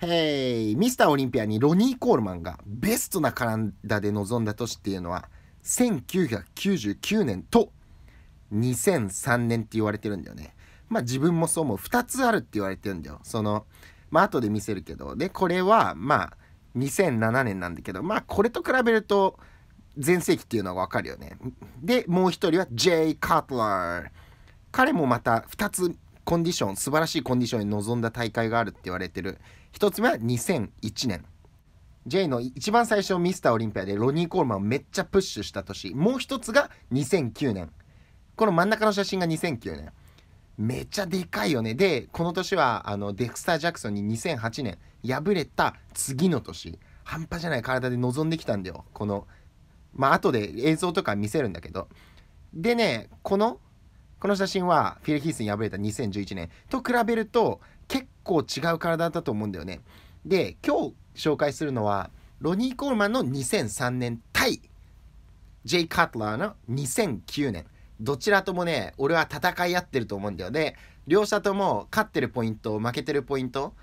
ミスターオリンピアにロニー・コールマンがベストな体で臨んだ年っていうのは1999年と2003年って言われてるんだよね。まあ自分もそう思う。2つあるって言われてるんだよ。その、まあ後で見せるけど。で、これはまあ2007年なんだけど、まあこれと比べると全盛期っていうのがわかるよね。で、もう一人は J. カトラー。彼もまた2つコンディション、素晴らしいコンディションに臨んだ大会があるって言われてる。1つ目は2001年 J の一番最初ミスターオリンピアでロニー・コールマンをめっちゃプッシュした年もう1つが2009年この真ん中の写真が2009年めちゃでかいよねでこの年はあのデクスター・ジャクソンに2008年敗れた次の年半端じゃない体で臨んできたんだよこのまあ後で映像とか見せるんだけどでねこのこの写真はフィル・ヒースに敗れた2011年と比べると構違う体だと思うんだよね。で、今日紹介するのは、ロニー・コールマンの2003年対、ジェイ・カトラーの2009年。どちらともね、俺は戦い合ってると思うんだよね。両者とも勝ってるポイント、負けてるポイント、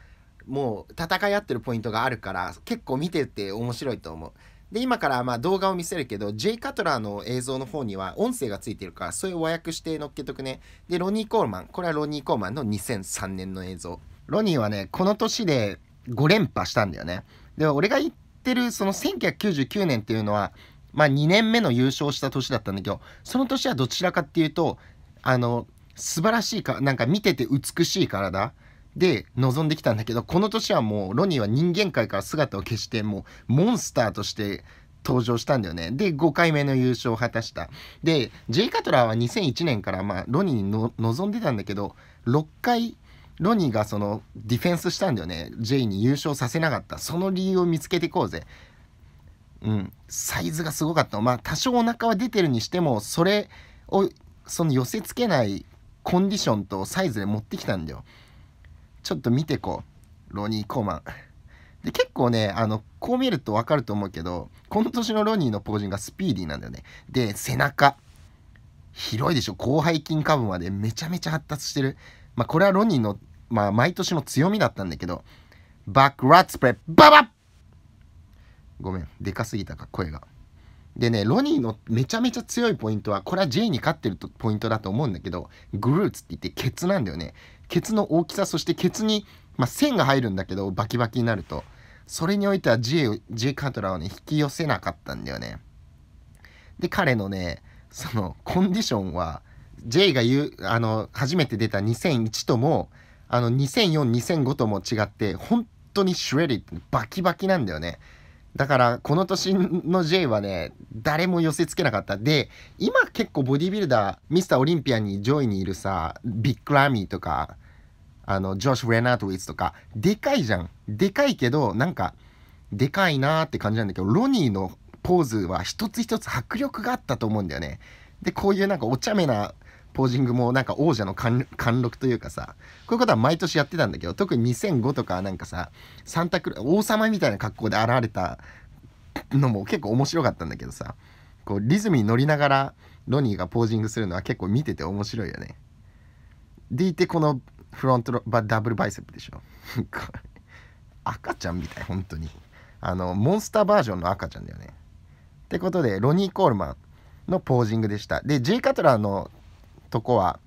もう戦い合ってるポイントがあるから、結構見てて面白いと思う。で、今からまあ動画を見せるけど、ジェイ・カトラーの映像の方には音声がついてるから、そういう和訳して載っけとくね。で、ロニー・コールマン。これはロニー・コールマンの2003年の映像。ロニーはね、この年で5連覇したんだよね。で、俺が言ってるその1999年っていうのは、まあ2年目の優勝した年だったんだけど、その年はどちらかっていうと、あの、素晴らしいか、なんか見てて美しい体で臨んできたんだけど、この年はもうロニーは人間界から姿を消して、もうモンスターとして登場したんだよね。で、5回目の優勝を果たした。で、ジェイ・カトラーは2001年から、まあ、ロニーに臨んでたんだけど、6回ロニーがそのディフェンスしたんだよねジェイに優勝させなかったその理由を見つけていこうぜうんサイズがすごかったまあ多少お腹は出てるにしてもそれをその寄せ付けないコンディションとサイズで持ってきたんだよちょっと見てこうロニー・コーマンで結構ねあのこう見るとわかると思うけどこの年のロニーのポージングがスピーディーなんだよねで背中広いでしょ広背筋下部までめちゃめちゃ発達してるまあこれはロニーのまあ、毎年の強みだったんだけど、バックラッツプレ、ババッごめん、でかすぎたか、声が。でね、ロニーのめちゃめちゃ強いポイントは、これは J に勝ってるポイントだと思うんだけど、グルーツって言ってケツなんだよね。ケツの大きさ、そしてケツに、まあ、線が入るんだけど、バキバキになると。それにおいては J, J カトラをね、引き寄せなかったんだよね。で、彼のね、その、コンディションは、J が言う、あの、初めて出た2001とも、あの2004、2005とも違って、本当にシュエリってバキバキなんだよね。だから、この年の J はね、誰も寄せつけなかった。で、今結構ボディビルダー、ミスターオリンピアに上位にいるさ、ビッグラミーとか、あの、ジョシュ・レナートウィッツとか、でかいじゃん。でかいけど、なんか、でかいなーって感じなんだけど、ロニーのポーズは一つ一つ迫力があったと思うんだよね。で、こういうなんかお茶目なポージングもなんか王者の貫禄というかさ、こういうことは毎年やってたんだけど、特に2005とかなんかさ、サンタク王様みたいな格好で現れたのも結構面白かったんだけどさ、こうリズムに乗りながらロニーがポージングするのは結構見てて面白いよね。でいてこのフロントバダブルバイセップでしょ。赤ちゃんみたい、本当に。あの、モンスターバージョンの赤ちゃんだよね。ってことで、ロニー・コールマンのポージングでした。で、J カトラーのとこは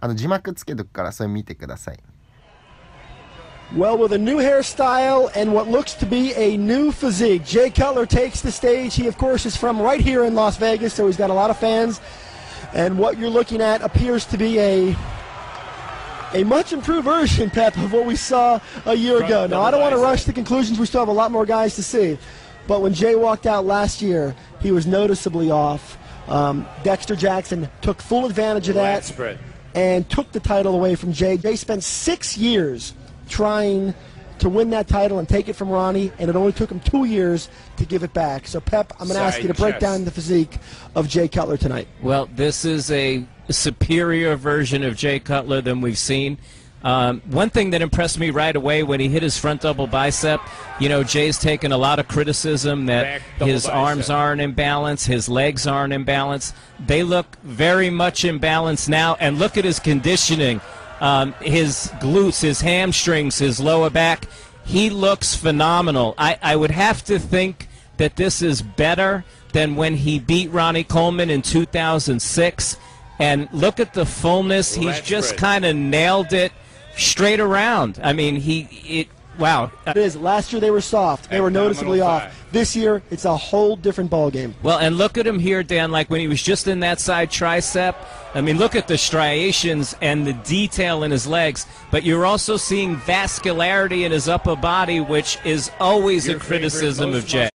あの字幕つけとくからそれ見てください。Well, with a new hairstyle and what looks to be a new physique, Jay Cutler takes the stage. He, of course, is from right here in Las Vegas, so he's got a lot of fans. And what you're looking at appears to be a a much improved version, Pep, of what we saw a year ago. Now, I don't want to rush the conclusions. We still have a lot more guys to see. But when Jay walked out last year, he was noticeably off. Um, Dexter Jackson took full advantage of that spread. and took the title away from Jay. Jay spent six years trying to win that title and take it from Ronnie, and it only took him two years to give it back. So, Pep, I'm going to ask you to break down the physique of Jay Cutler tonight. Well, this is a superior version of Jay Cutler than we've seen. Um, one thing that impressed me right away when he hit his front double bicep, you know, Jay's taken a lot of criticism that his bicep. arms aren't in balance, his legs aren't in balance. They look very much in balance now, and look at his conditioning. Um, his glutes, his hamstrings, his lower back. He looks phenomenal. I, I would have to think that this is better than when he beat Ronnie Coleman in 2006. And look at the fullness. He's just kind of nailed it straight around. I mean, he it Wow. It is. Last year they were soft. They were noticeably off. This year it's a whole different ball game. Well, and look at him here, Dan, like when he was just in that side tricep. I mean, look at the striations and the detail in his legs, but you're also seeing vascularity in his upper body, which is always Your a criticism of Jay.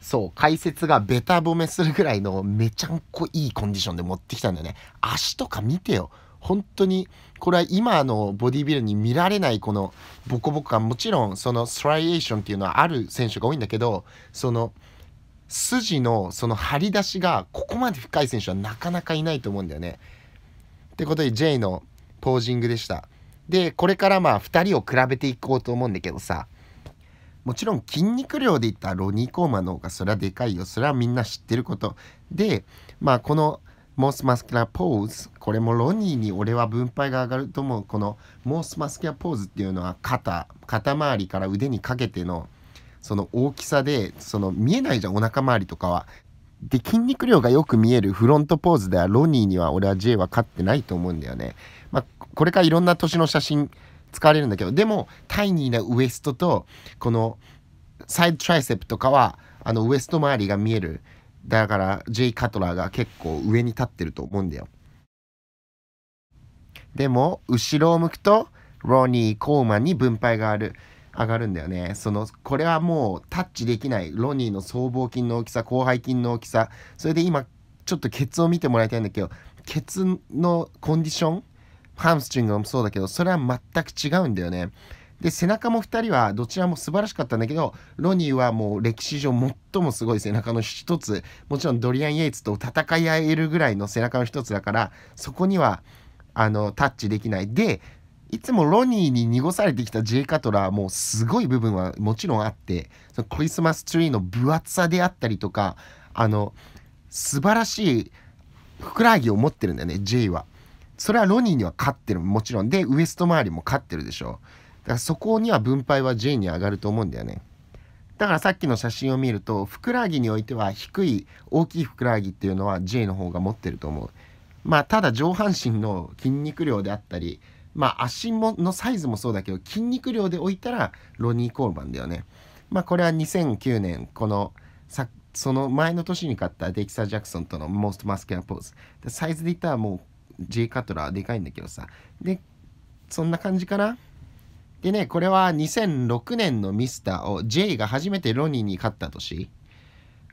そう、解説がベタ褒めするぐらいのめちゃんこいいコンディションで持ってきたんだよね。足とか見てよ。本当にこれは今のボディビルに見られないこのボコボコ感もちろんそのストライエーションっていうのはある選手が多いんだけどその筋のその張り出しがここまで深い選手はなかなかいないと思うんだよね。ってことで J のポージングでした。でこれからまあ2人を比べていこうと思うんだけどさもちろん筋肉量でいったロニー・コーマの方がそれはでかいよそれはみんな知ってることでまあこのモスマスキュラーポーズこれもロニーに俺は分配が上がると思うこのモースマスキャポーズっていうのは肩肩周りから腕にかけてのその大きさでその見えないじゃんお腹周りとかは。で筋肉量がよく見えるフロントポーズではロニーには俺は J は勝ってないと思うんだよね。まあ、これからいろんな年の写真使われるんだけどでもタイニーなウエストとこのサイドトライセプとかはあのウエスト周りが見えるだから J カトラーが結構上に立ってると思うんだよ。でも、後ろを向くと、ロニー・コーマンに分配がある。上がるんだよね。その、これはもうタッチできない。ロニーの僧帽筋の大きさ、広背筋の大きさ。それで今、ちょっとケツを見てもらいたいんだけど、ケツのコンディション、ハムスチングもそうだけど、それは全く違うんだよね。で、背中も2人はどちらも素晴らしかったんだけど、ロニーはもう歴史上最もすごい背中の一つ、もちろんドリアン・イエイツと戦い合えるぐらいの背中の一つだから、そこには、あのタッチできないでいつもロニーに濁されてきた J カトラーもすごい部分はもちろんあってそのクリスマスツリーの分厚さであったりとかあの素晴らしいふくらはぎを持ってるんだよね J は。それはロニーには勝ってるもちろんでウエスト周りも勝ってるでしょだからそこには分配は J に上がると思うんだよねだからさっきの写真を見るとふくらはぎにおいては低い大きいふくらはぎっていうのは J の方が持ってると思うまあ、ただ上半身の筋肉量であったり、まあ、足ものサイズもそうだけど筋肉量で置いたらロニー・コールマンだよね。まあ、これは2009年このその前の年に買ったデキサー・ジャクソンとのモーストマスキ c u ー a r サイズで言ったらもう J カトラーでかいんだけどさでそんな感じかなでねこれは2006年のミスターを J が初めてロニーに勝った年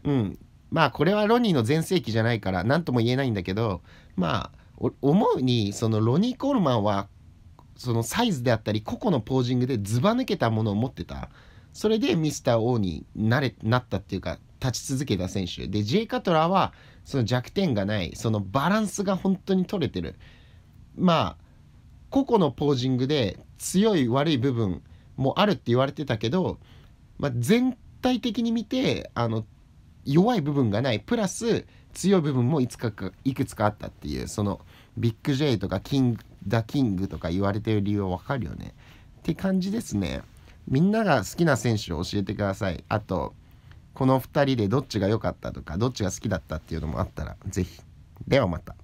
うんまあこれはロニーの全盛期じゃないから何とも言えないんだけどまあ思うにそのロニー・コールマンはそのサイズであったり個々のポージングでずば抜けたものを持ってたそれでミスター・オーになれなったっていうか立ち続けた選手で J・ カトラーはその弱点がないそのバランスが本当に取れてるまあ個々のポージングで強い悪い部分もあるって言われてたけど、まあ、全体的に見てあの弱い部分がないプラス強い部分もいつかいくつかあったっていうそのビッグ J とかキングダキングとか言われてる理由はわかるよねって感じですねみんなが好きな選手を教えてくださいあとこの2人でどっちが良かったとかどっちが好きだったっていうのもあったら是非ではまた